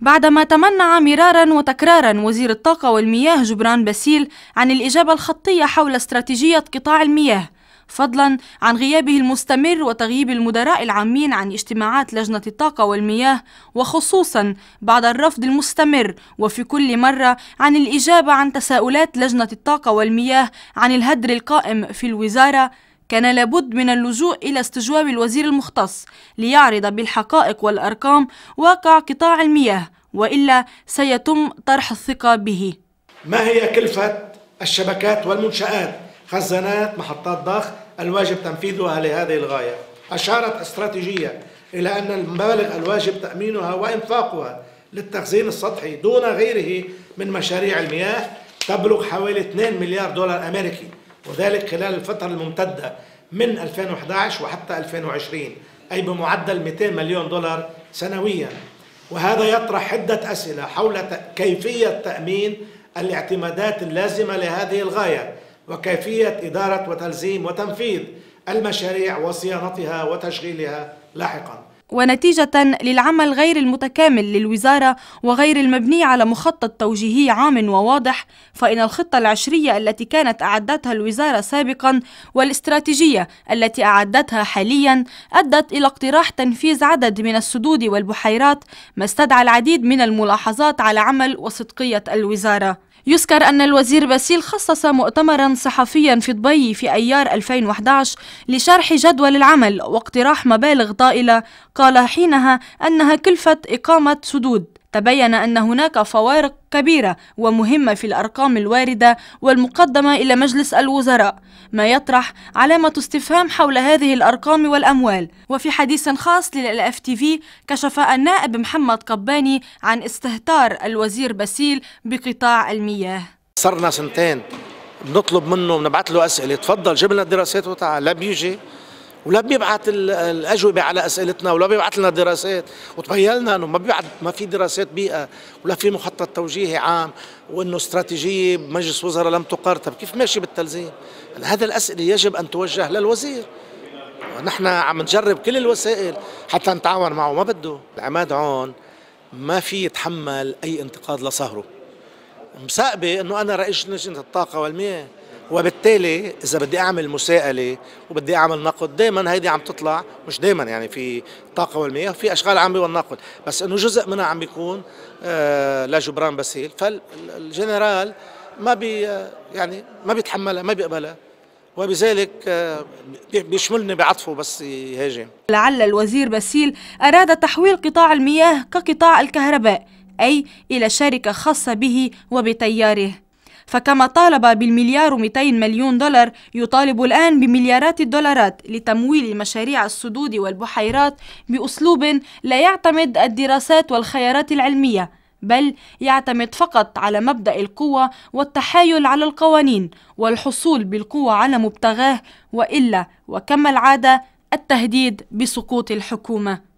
بعدما تمنع مرارا وتكرارا وزير الطاقة والمياه جبران باسيل عن الإجابة الخطية حول استراتيجية قطاع المياه فضلا عن غيابه المستمر وتغييب المدراء العامين عن اجتماعات لجنة الطاقة والمياه وخصوصا بعد الرفض المستمر وفي كل مرة عن الإجابة عن تساؤلات لجنة الطاقة والمياه عن الهدر القائم في الوزارة كان لابد من اللجوء إلى استجواب الوزير المختص ليعرض بالحقائق والأرقام واقع قطاع المياه وإلا سيتم طرح الثقة به ما هي كلفة الشبكات والمنشآت خزانات محطات ضخ الواجب تنفيذها لهذه الغاية أشارت استراتيجية إلى أن المبالغ الواجب تأمينها وإنفاقها للتخزين السطحي دون غيره من مشاريع المياه تبلغ حوالي 2 مليار دولار أمريكي وذلك خلال الفترة الممتدة من 2011 وحتى 2020 أي بمعدل 200 مليون دولار سنويا وهذا يطرح عدة أسئلة حول كيفية تأمين الاعتمادات اللازمة لهذه الغاية وكيفية إدارة وتلزيم وتنفيذ المشاريع وصيانتها وتشغيلها لاحقاً ونتيجة للعمل غير المتكامل للوزارة وغير المبني على مخطط توجيهي عام وواضح فإن الخطة العشرية التي كانت أعدتها الوزارة سابقا والاستراتيجية التي أعدتها حاليا أدت إلى اقتراح تنفيذ عدد من السدود والبحيرات ما استدعى العديد من الملاحظات على عمل وصدقية الوزارة يذكر أن الوزير باسيل خصص مؤتمرا صحفيا في دبي في أيار 2011 لشرح جدول العمل واقتراح مبالغ طائلة قال حينها أنها كلفة إقامة سدود تبين أن هناك فوارق كبيرة ومهمة في الأرقام الواردة والمقدمة إلى مجلس الوزراء ما يطرح علامة استفهام حول هذه الأرقام والأموال وفي حديث خاص للأف تي في كشف النائب محمد قباني عن استهتار الوزير بسيل بقطاع المياه صرنا سنتين بنطلب منه بنبعث له أسئلة تفضل جيب لنا الدراسات وتعال لا بيجي ولا بيبعث الاجوبه على اسئلتنا ولا بيبعث لنا دراسات وتبين لنا انه ما بيبعث ما في دراسات بيئه ولا في مخطط توجيهي عام وانه استراتيجيه مجلس وزراء لم تقر طب كيف ماشي بالتلزيم؟ هذا الاسئله يجب ان توجه للوزير نحن عم نجرب كل الوسائل حتى نتعاون معه ما بده العماد عون ما في يتحمل اي انتقاد لصهره مسأبة انه انا رئيس لجنه الطاقه والمياه وبالتالي اذا بدي اعمل مساءله وبدي اعمل نقد دائما هيدي عم تطلع مش دائما يعني في الطاقه والمياه في اشغال عم والنقد بس انه جزء منها عم بيكون آه، لجبران باسيل فالجنرال ما بي آه، يعني ما بيتحملها ما بيقبلها وبذلك آه، بيشملني بعطفه بس يهاجم لعل الوزير باسيل أراد تحويل قطاع المياه كقطاع الكهرباء أي إلى شركة خاصة به وبتياره فكما طالب بالمليار و200 مليون دولار يطالب الآن بمليارات الدولارات لتمويل مشاريع السدود والبحيرات بأسلوب لا يعتمد الدراسات والخيارات العلمية بل يعتمد فقط على مبدأ القوة والتحايل على القوانين والحصول بالقوة على مبتغاه وإلا وكما العادة التهديد بسقوط الحكومة